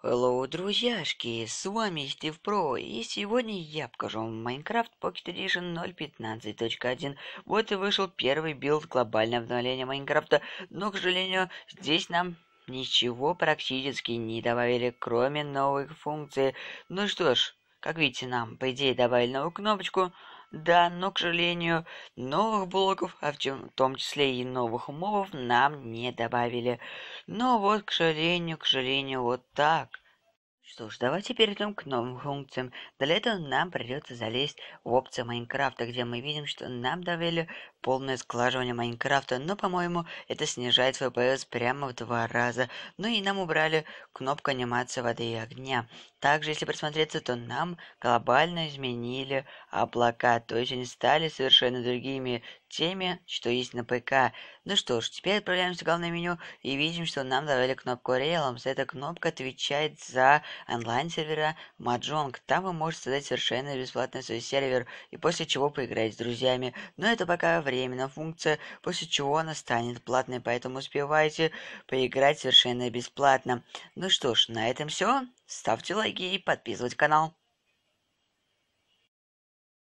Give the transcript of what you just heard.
Hello, друзьяшки, с вами Стив Про, и сегодня я покажу вам Minecraft Pocket Edition 0.15.1. Вот и вышел первый билд глобального обновления Майнкрафта, но, к сожалению, здесь нам ничего практически не добавили, кроме новых функций. Ну что ж, как видите, нам, по идее, добавили новую кнопочку, да, но, к сожалению, новых блоков, а в, том числе и новых умов, нам не добавили. Но вот, к сожалению, к сожалению, вот так. Что ж, давайте перейдем к новым функциям. Для этого нам придется залезть в опции Майнкрафта, где мы видим, что нам добавили полное сглаживание Майнкрафта, но, по-моему, это снижает FPS прямо в два раза. Ну и нам убрали кнопку анимации воды и огня. Также, если присмотреться, то нам глобально изменили облака, то есть они стали совершенно другими теми, что есть на ПК. Ну что ж, теперь отправляемся в главное меню и видим, что нам добавили кнопку Realms. Эта кнопка отвечает за онлайн-сервера Mahjong. Там вы можете создать совершенно бесплатный свой сервер, и после чего поиграть с друзьями. Но это пока временно функция, после чего она станет платной, поэтому успевайте поиграть совершенно бесплатно. Ну что ж, на этом все. Ставьте лайки и подписывайтесь канал.